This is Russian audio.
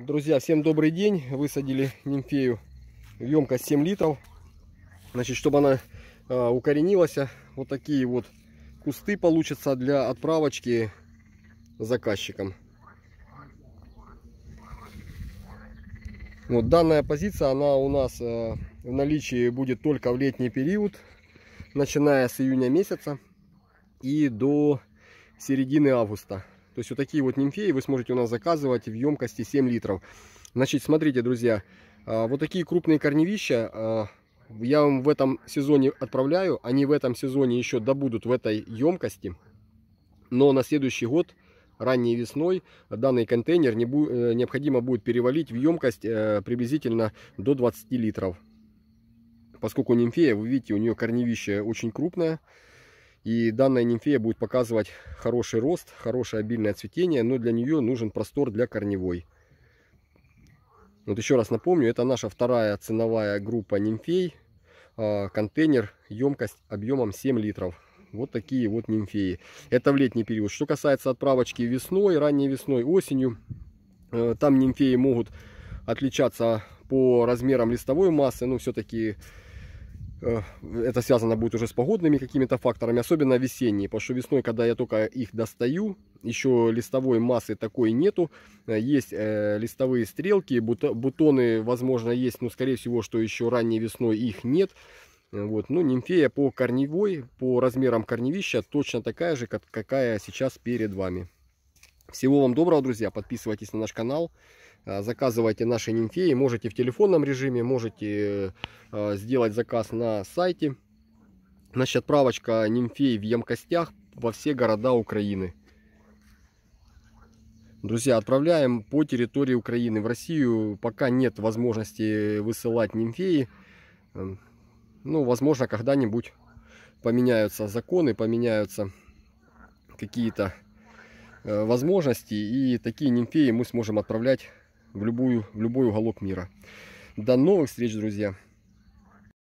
Друзья, всем добрый день. Высадили нимфею в емкость 7 литров. Значит, чтобы она э, укоренилась, вот такие вот кусты получатся для отправочки заказчикам. Вот данная позиция, она у нас э, в наличии будет только в летний период, начиная с июня месяца и до середины августа. То есть вот такие вот нимфеи вы сможете у нас заказывать в емкости 7 литров. Значит, смотрите, друзья, а, вот такие крупные корневища а, я вам в этом сезоне отправляю. Они в этом сезоне еще добудут в этой емкости. Но на следующий год, ранней весной, данный контейнер э, необходимо будет перевалить в емкость э, приблизительно до 20 литров. Поскольку нимфея, вы видите, у нее корневище очень крупное. И данная нимфея будет показывать хороший рост, хорошее обильное цветение, но для нее нужен простор для корневой. Вот еще раз напомню, это наша вторая ценовая группа нимфей. А, контейнер, емкость объемом 7 литров. Вот такие вот нимфеи. Это в летний период. Что касается отправочки весной, ранней весной, осенью, э, там нимфеи могут отличаться по размерам листовой массы, но все-таки Э, это связано будет уже с погодными какими-то факторами, особенно весенние, потому что весной, когда я только их достаю, еще листовой массы такой нету, э, есть э, листовые стрелки, бутоны, возможно, есть, но, скорее всего, что еще ранней весной их нет, вот, ну, нимфея по корневой, по размерам корневища точно такая же, какая сейчас перед вами. Всего вам доброго, друзья. Подписывайтесь на наш канал, э, заказывайте наши нимфеи. Можете в телефонном режиме, можете э, сделать заказ на сайте. Значит, отправочка нимфей в емкостях во все города Украины. Друзья, отправляем по территории Украины. В Россию пока нет возможности высылать нимфеи. Эм, ну, возможно, когда-нибудь поменяются законы, поменяются какие-то Э, возможностей. И такие нимфеи мы сможем отправлять в, любую, в любой уголок мира. До новых встреч, друзья!